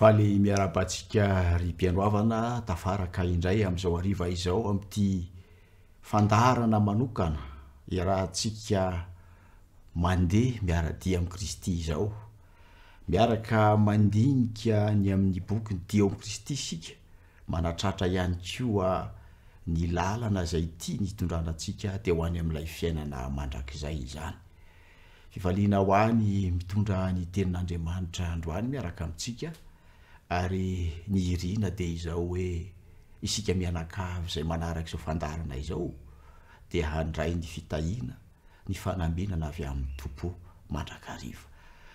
fa le miarabantsika ry mpiandroavana tafaraka indray am'izao ariva izao amity fandahrana manokana iraha ntsika mandemiaradi amiy kristyakdinia ny an'ny bokiny di oam' kristy sika manatratra hany koa ny lalana zay ti ny itondranantsika de hoany am'ilay fiainana mandrakizay zanyahony mitondra ny tenin'andriamanitra androany miaraka amitsika ary ny hirina de izaho hoe isika mianakavy zay manarak' izao fandarana izao de handray ny fitahiana ny fanambinana avy amin'ny tompo mandrakariva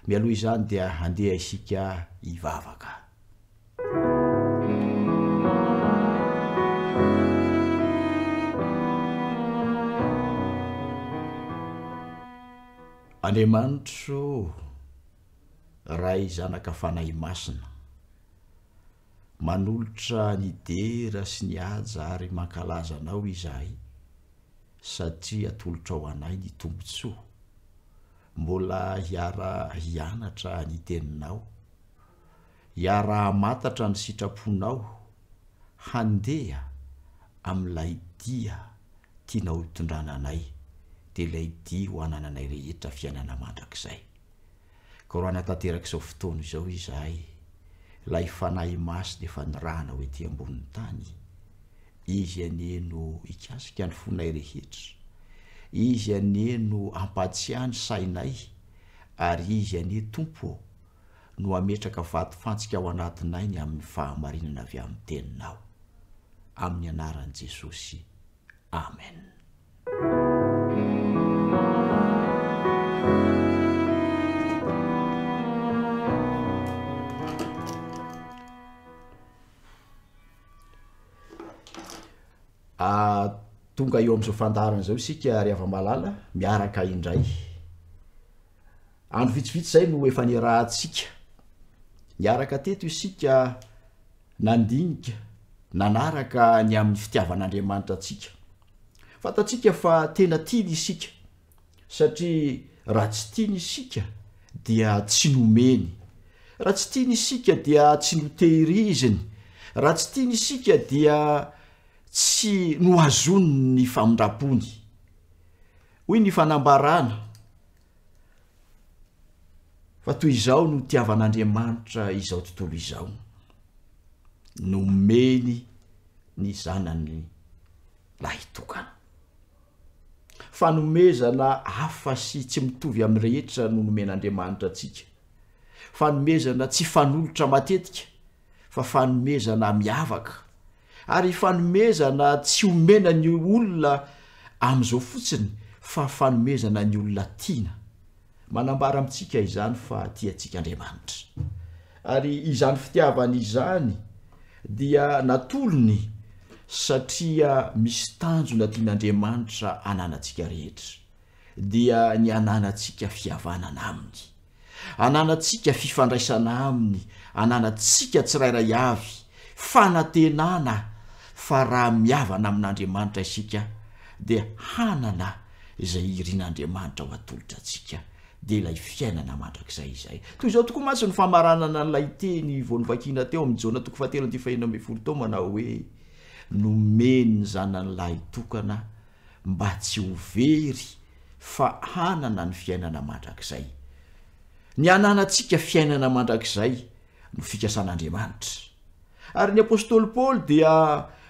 mialoha izany dia handeha isika ivavaka andriamanitro ray zanaka fanay masina manolotra ni dera sy ni aja ary mankalazanao izahay satria tolotra aho anay ny tombontsoa mbola hiara hianatra nyteninao hiara matatra ny sitraponao handeha am'lay dia tianao hitondrananay de lay dia ho anana anay rehetra fiainana mandrak'zay ko ra a anatanterak' zao fotony izao izahay la ifanay masy de efa ny rahna hoety ambonin'ny tany izy ane no ikasika ny fonay rehetra izy ane no ampatsiahny sainay ary izy anie tompo no ametraka vatyfantsika ao anatin ai ny amin'ny fahamarinana avy amin'ny teninao amin'ny anaran' jesosy amen Ah, tonga eo am'zaofandarana zao isika ry avamalala miaraka indray andro vitsivitsy zay no efa ny rah ntsika miaraka teto isika nandinika nanaraka ny amn'ny fitiavan'adriamanitra atsika fatatsika fa tena tia ny isika satria raha tsy tia ny isika dia tsy nomeny raha tsy tiany isika dia tsy notehiriziny raha tsy tia ny isika dia tsy no azony ny famindrapony hoy ny fanambarana fa toy izaho no tiavan'andriamanitra izao tontolo izao nomeny ny zanany lahitokana fanomezana afa sy tsy mitovy amin'ny rehetra no nomen'andriamanitra atsika fanomezana tsy fanolotra matetika fa fanomezana miavaka ary fanomezana tsy omena ny olona amin'izao fotsiny fa fanomezana ny olona tiana manambara amitsika izany fa tiantsika andriamanitra ary izany fitiavana izany dia natolony satria misy tanjo na tian'andriamanitra ananantsika rehetra dia ny ananantsika fiavanana aminy ananantsika fifandraisana aminy ananaatsika tsy rayiray avy fanantenana fa raha miavana amin'n'andriamanitra isika de hanana izay irin'andriamanitra ho atolitra atsika de ilay fiainana mandrakzay izahy toy izao tokoa matsy no famaranana n'lay teny vonivakiana teo ami'ny jana tok fatentfahenaf to manao hoe nomeny ny zanan' lahy tokana mba tsy hovery fa hanana ny fiainana mandrakzay ny ananantsika fiainana mandrakzay no fikasan'andriamanitra ary ny apôstôly paly dia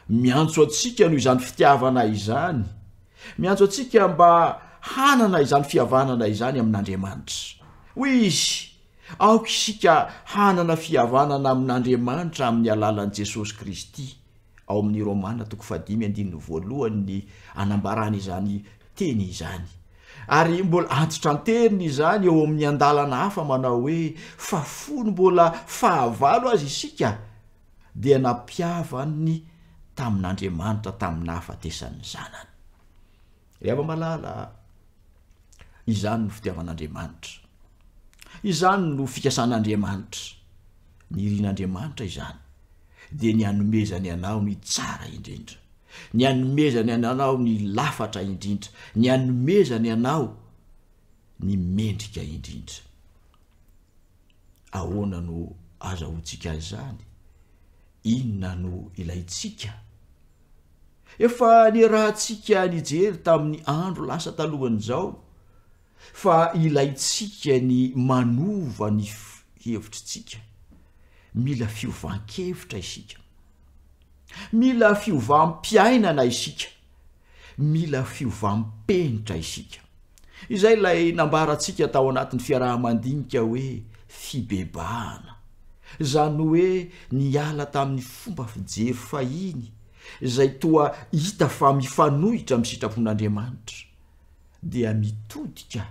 miantso atsika noho izany fitiavana izany miantso antsika mba hanana izany fihavanana izany amin'andriamanitra hoy izy aoka isika hanana fihavanana amin'andriamanitra amin'ny alalan'ni jesosy kristy ao amin'ny romania tokofadi voalohany ny anambarana izany teny izany ary mbola antsitra nterina izany ao amin'ny an-dalana hafa manao hoe fa fony mbola fahavalo azy isika dia nampiavanny tamin'andriamanitra taminahafatesan'ny zanany rehavambalala izany no fitiavan'andriamanitra izany no fikasan'andriamanitra ny irian'andriamanitra izany de ny anomezany anao ny tsara indrindra ny anomezany anao ny lafatra indrindra ny anomezany anao ny mendrika indrindra ahoana no azahoantsika ay zany inona no ilaitsika efa ny rahantsika ny jery tamin'ny andro lasa talohany zao fa ilay tsika ny manova ny hevitratsika mila fiovan-kevitra isika mila fiovam-piainana isika mila fiovampenitra isika izay lay nambarantsika tao anatin'ny fiaraha-mandinika hoe fibebahana zany hoe ny ala tamin'ny fomba fijery fahiny zay toa hita fa mifanohitra ami'ny sitrapon'andriamanitra dia mitodika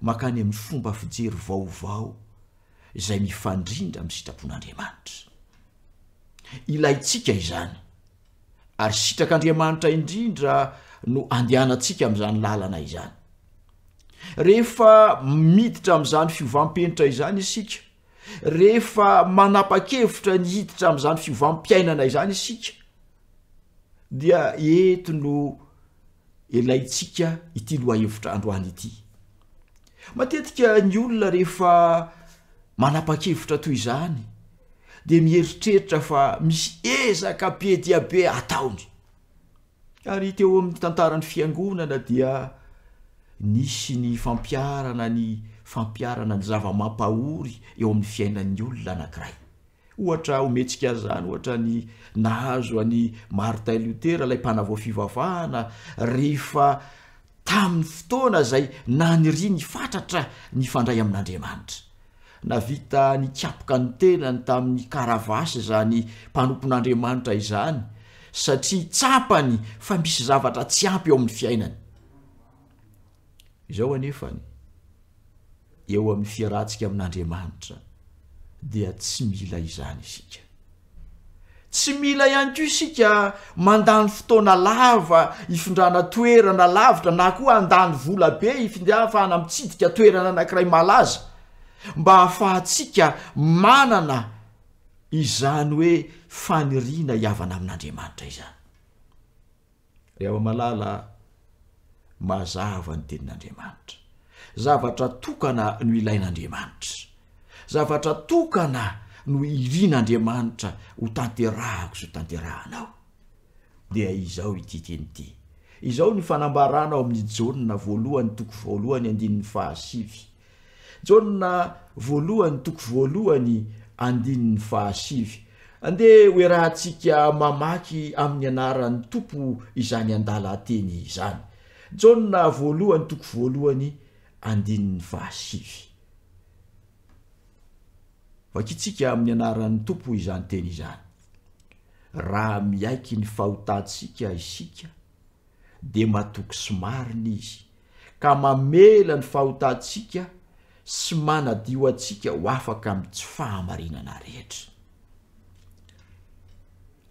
mankany amin'ny fomba fijery vaovao zay mifandrindra ami'ny sitrapon'andriamanitra ilayntsika izany ary sitrak'andriamanitra indrindra no andehanantsika am'izany lalana izany rehefa miditra am'izany fiovampenitra izany isika rehefa manapa-kevitra ny hiditra am'izany fiovampiainana izany isika dia eto no ilaytsika ity lohahevitra androany ity matetika ny olona rehefa manapa-kevitra toy izany de mieritreritra fa misy ezaka pie diabe ataony ary teo amin'ny tantaran'ny fiangonana dia nisy ny fampiarana ny fampiarana ny zavamampahory eo amin'ny fiainan'ny olona anankiray ohatra hometsika zany ohatra ny nahazo any marotaylotera ilay mpanavao fivavahana rehefa tamin'ny fotoana zay na ny ria ny fatratra ny fandray amin'andriamanitra navita ny kiapoka ny tenany tamin'ny karavasy zany mpanompon'andriamanitra izany satria tsampany fa misy zavatra tsy ampy eo amin'ny fiainany izao anefany eo amin'ny fiarantsika amin'n'andriamanitra dia tsy mila izany isika tsy mila ihany koa isika mandany fotoana lava ifindrana toerana lavitra na koa andany volabe ifindafa hana mitsidika toerana anankiray malaza mba hahafahatsiaka manana izany hoe faniriana hiavana amin'andriamanitra izany yaoamalala mazava ny tenin'andriamanitra zavatra tokana no ilain'andriamanitra zavatra tokana no irin'andriamanitra ho tanterahako iza o tanterahanao dea izaho itytinyty izaho ny fanambaranao amin'ny jaonna voalohany toko voalohany andinyn'ny fahasivy jaonna voalohany toko voalohany andinyny fahasivy andeh hoe raha ntsika mamaky amin'ny anaran'ny tompo izany andalanteny izany jaona voalohany toko voalohany andin''ny fahasivy vakitsika amin'ny anaran'ny tompo izany teny izany raha miaiky ny fahotantsika isika de matoky so marina izy ka mamela ny fahotatsika sy manadio atsika ho afaka ami tsy fahamarinana rehetra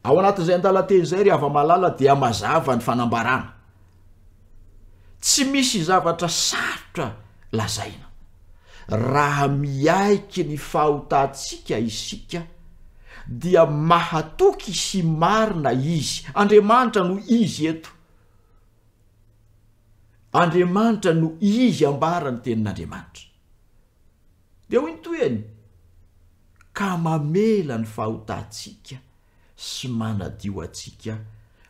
ao anatin'izay andala teny izay ry ava-malala dia mazava ny fanambarana tsy misy zavatra sarotra lazaina raha miaiky ny fahotatsika isika dia mahatoky sy marina izy andriamanitra no izy eto andriamanitra no izy ambara ny tenin'andriamanitra dea ho nytoeny ka mamela ny faahotatsika sy manadio atsika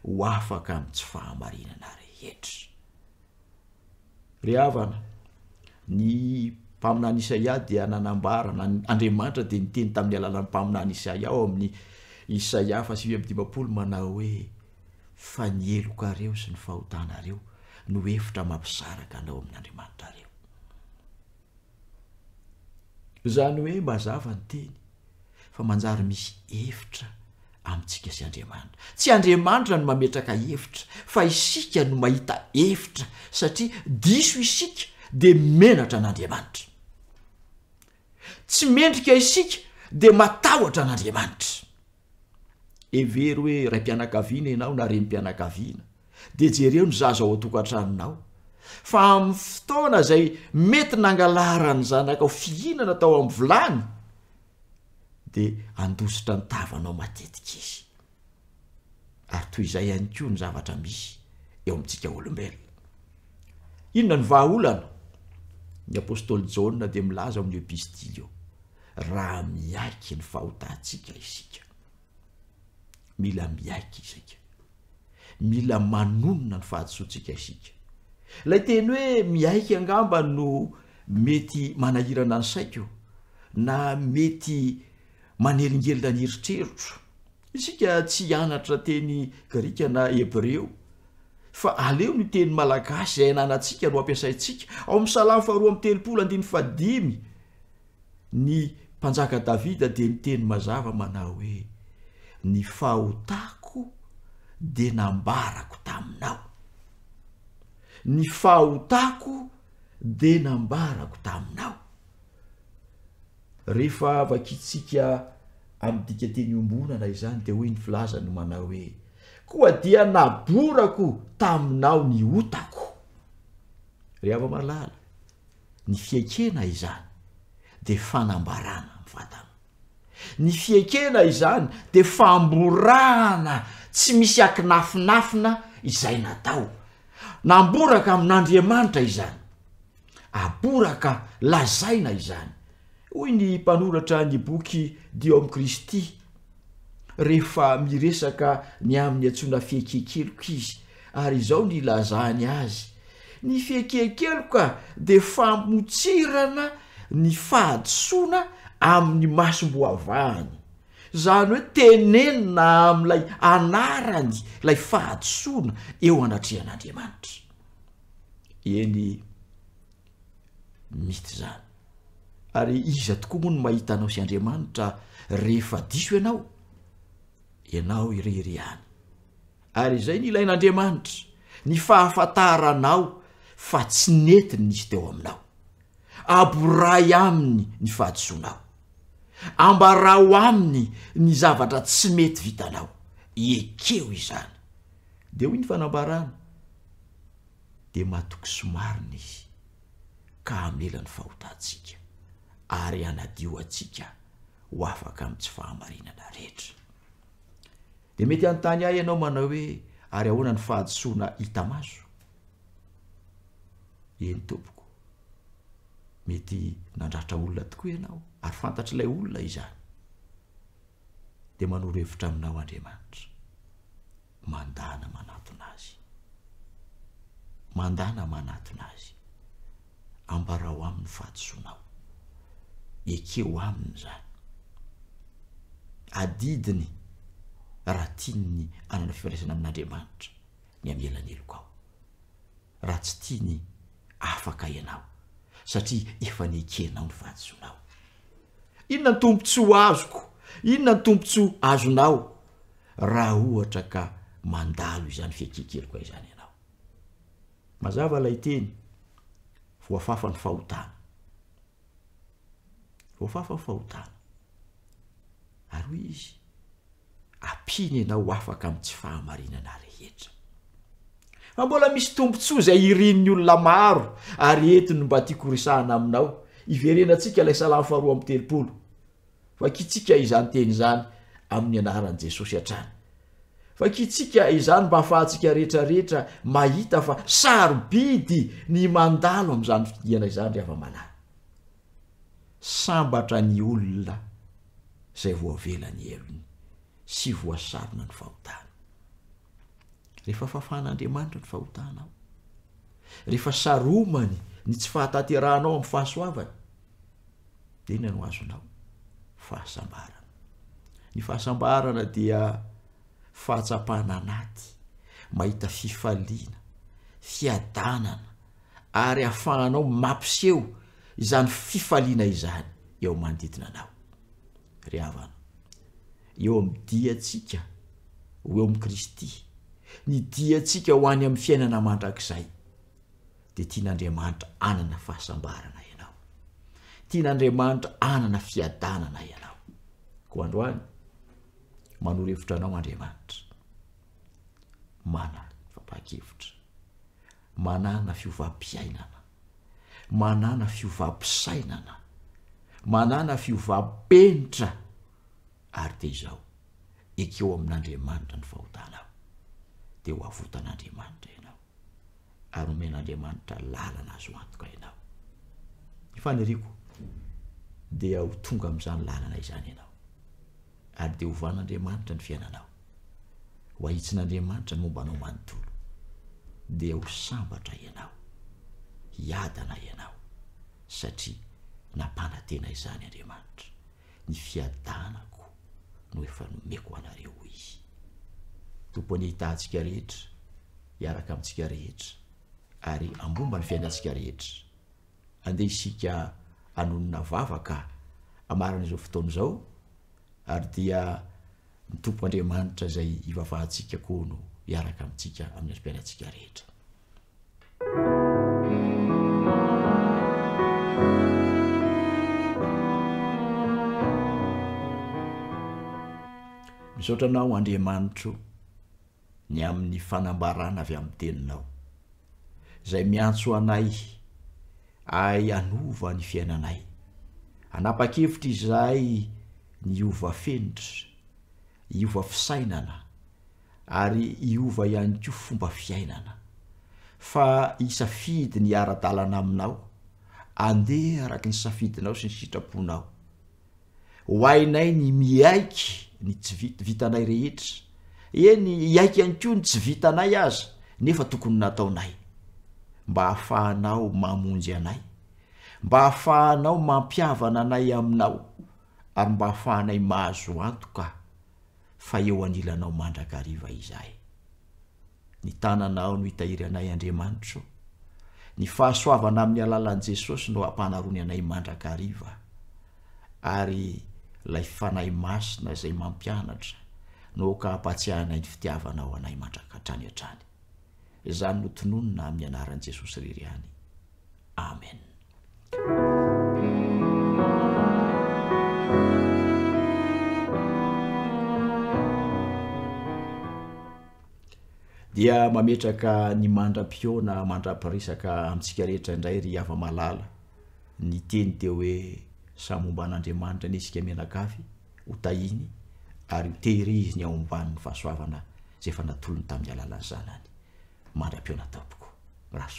ho afaka amin'n tsy fahamarinana rehetra ryavana ny mpamina any isaia di nanambara n andriamanitra de ny teny tamin'ny alananny mpamina ny isaia ao amin'ny isaia fa sy vy am'y dimbapolo manao hoe fa nyeloka areo sy ny fahotanareo no hevitra mampizaraka anao amin'nyandriamanitra reo zany hoe mahazava ny teny fa manjary misy evitra amintsika sy andriamanitra tsy andriamanitra no mametraka evitra fa isika no mahita evitra satria diso isika de menatra n'andriamanitra tsy mendrika isika de matahotra an'andriamanitra every hoe rahmpianakaviana anao nare nympianakaviana de jereo ny zaza otokantranonao fa ami'y fotoana zay mety nangalara ny zanaka ao fihinana tao am'ny volany de andositra ny tavanao maek izyyyay onzrmisoennhana nyaôstôlyja de milaza amin''bisdilyeo raha miaiky ny fahotatsika isika mila miaiky zaika mila manonona ny fahatisoatsika isika lay teny hoe miaiky angamba no mety manahirana ny saiko na mety manelingelina ny iritreritro isika tsy hianatra teny grikana hebreo fa aleo ny teny malagasy zaiananantsika no ampiasaintsika ao amin'ny salamy faharoam'y telopolo andinyfadimy ny fanjaka davida de ny teny mazava manao hoe ny fahotako de nambarako taminao ny fahotako de nambarako taminao rehefa avakiitsika amdika teny ombonana izany de hoe ny vilaza noh manao hoe koa dia naborako taminao ny otako reh ava malala ny fiekena izany de fanambarana ny fiekena izany de famborahana tsy misy akinafinafina izay natao namboraka amin'andriamanitra izany aboraka lazaina izany hoy ny mpanoratra ny boky dio am'i kristy rehefa miresaka ny amin'ny antsona fieke keloka izy ary izaho ny lazahany azy ny fiekehkeloka de fammotsirana ny fahadisoana amin'ny masom-boavahany zany hoe tenenina ami'ilay anarany lay fahadisoana eo anatrehan'andriamanitra eny mity zany ary iza tokoa moa ny mahitanao sy andriamanitra rehefa diso ianao ianao irehiryhany ary zay ny ilain'andriamanitra ny fahafantaranao fa tsy nentiny izy teo aminao aboray aminy ny fahadisoanao ambarao aminy ny zavatra tsy mety vitanao ekeo izany de ho ny fanambarana de mahatoky somarina izy ka amelany fahotatsika ary anadio atsika ho afaka am' tsy fahamarinana rehetra de mety anontany ahy ianao manao hoe ary ahoana ny fahadisoana hitamazo eny tompoko mety nandratra olona tokoa ianao ary fantatr'ilay olona izany de manorohevitra aminao andriamanitra mandana manatona azy mandana manatona azy ambarao aminy fahatisoanao ekeo aminy zany adidiny raha tian ny anana fifiaraisana amin'n'andriamanitra ny amelany elok ao raha tsy tiany afaka ianao satria efa ny ekenao ny fahatisoanao inona ny tompontso ho azoko inona ny tompontso a azonao raha ohatra ka mandalo izany fiakikeloko izany anao mazava lay teny voafafa ny fahotana voafafa ny fahotana ary hoy izy ampiny ianao afaka ami' tsy fahamarinana rehetra fa mbola misy tompontsoa zay irin'ny olona maro ary hetiny mba tia korisahana aminao iverenantsika lay salamy faharoa amiy telopolo fa kitsika izany teny izany amin'ny anaran' jesosy a-trany fa kitsika izany mba afahatsika rehetrarehetra mahita fa sarobidy ny mandalo am'zanyianyaomany ny tsy fahatatrahanao am'nyfahasoavany de iona no azonao fahasambarana ny fahasambarana dia fahatsapahna anaty mahita fifaliana fiadanana ary hahafahanao mampiseo izany fifaliana izany eo manodidinanao ry avana eo am'ny dia tsika ho eo am' kristy ny dia tsika ho any am'ny fiainana mandrak'izay de tia n'andriamanitra anana fahasambarana tian'andriamanitra anana fiadanana ianao ko androany manorhevitra anao andriamanitra mana ny fampakevitra manana fiovampiainana manana fiovampisainana manana fiovampenitra ary deizaho ekeo amin'andriamanitra ny fahotanao de ho avotan'andriamanitra ianao ary omen'andriamanitra lala ana azo antoka ianao ny fanyriko dea ho tonga am'izany lalana izany ianao ary de ovan'andriamanitra ny fiainanao ho ahitsin'andriamanitra ny mombanao manontolo de ho sambatra ianao iadana ianao satria nampanantena izany andriamanitra ny fiadanako no efa nomeko hanareoizy tompony hitantsika rehetra hiaraka amintsika rehetr ary ambomba ny fiainantsika rehetra andeh isika anonona vavaka amaranaizao fotona izao ary dia mitompo andriamanitra zay hivavahantsika koa no hiaraka amintsika amin'ny ary-pianantsika rehetra misaotranao andriamanitro ny amin'ny fanambarana avy ami'ny teninao izay miantso anay ay anova ny fiainanay anapa-kevitra izahay ny ova fenitra iova fisainana ary iova ihany ko fomba fiainana fa hisafidy ny ara-dalana aminao andea araky ny safidinao sy ny sitrapoinao ho ainay ny miaiky ny tsy vi vitanay rehetra eny iaiky ihany koa ny tsy vitaanay aza nefa tokony nataonay mba hahafahanao mamonjy anay mba hahafahanao mampiavana anay aminao ary mba hahafahanay mahazo antoka fa eo anilanao mandrakariva izahy ny tananao no itahiry anay andriamanitro ny fahasoavana amin'ny alalan' jesosy no ampahnarony anay mandrakariva ary lay fanay masina zay mampianatra no ka hampatseahnay ny fitiavanao anay mandraka atranyantrany zany notononona myanarany jesosy rery any amen dia mametraka ny mandram-piona mandrampirisaka amintsika rehetra indray ry ava malala ny teny teo hoe samomban'andriamanitra nysika mianakafy ho tahiny ary hotehire izy ny aombaniny fahasoavana zay fa natolony tamin'ny alala ny zanany mada pona top고 ras